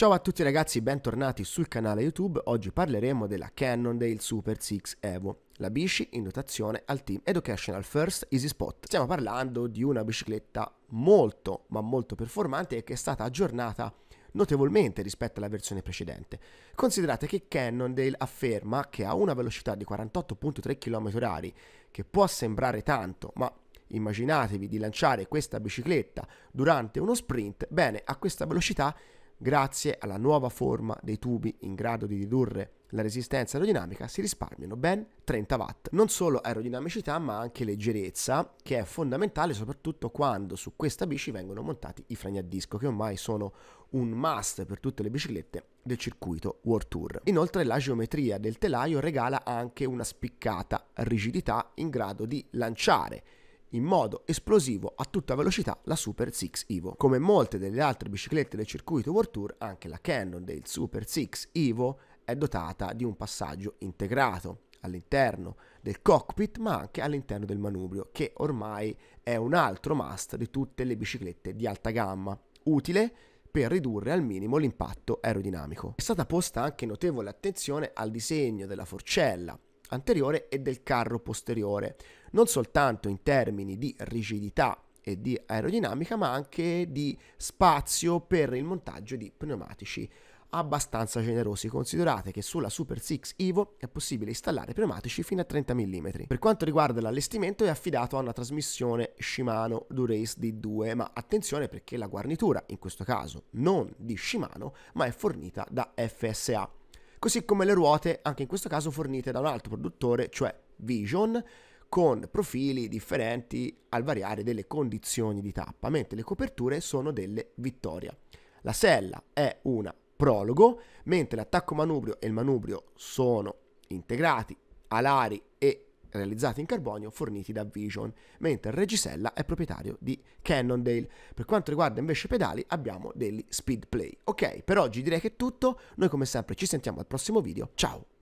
Ciao a tutti ragazzi, bentornati sul canale YouTube. Oggi parleremo della Cannondale Super 6 Evo, la bici in dotazione al team Educational First Easy Spot. Stiamo parlando di una bicicletta molto, ma molto performante e che è stata aggiornata notevolmente rispetto alla versione precedente. Considerate che Cannondale afferma che a una velocità di 48.3 km/h, che può sembrare tanto, ma immaginatevi di lanciare questa bicicletta durante uno sprint, bene, a questa velocità grazie alla nuova forma dei tubi in grado di ridurre la resistenza aerodinamica si risparmiano ben 30 watt. Non solo aerodinamicità ma anche leggerezza che è fondamentale soprattutto quando su questa bici vengono montati i freni a disco che ormai sono un must per tutte le biciclette del circuito World Tour. Inoltre la geometria del telaio regala anche una spiccata rigidità in grado di lanciare in modo esplosivo a tutta velocità la Super 6 Evo. Come molte delle altre biciclette del circuito World Tour, anche la del Super 6 Evo è dotata di un passaggio integrato all'interno del cockpit ma anche all'interno del manubrio che ormai è un altro must di tutte le biciclette di alta gamma, utile per ridurre al minimo l'impatto aerodinamico. È stata posta anche notevole attenzione al disegno della forcella anteriore e del carro posteriore, non soltanto in termini di rigidità e di aerodinamica, ma anche di spazio per il montaggio di pneumatici abbastanza generosi. Considerate che sulla Super 6 Evo è possibile installare pneumatici fino a 30 mm. Per quanto riguarda l'allestimento è affidato a una trasmissione Shimano Durace D2, ma attenzione perché la guarnitura, in questo caso non di Shimano, ma è fornita da FSA così come le ruote, anche in questo caso fornite da un altro produttore, cioè Vision, con profili differenti al variare delle condizioni di tappa, mentre le coperture sono delle Vittoria. La sella è una prologo, mentre l'attacco manubrio e il manubrio sono integrati, alari e realizzati in carbonio forniti da Vision, mentre Regisella è proprietario di Cannondale. Per quanto riguarda invece i pedali abbiamo degli Speedplay. Ok, per oggi direi che è tutto, noi come sempre ci sentiamo al prossimo video, ciao!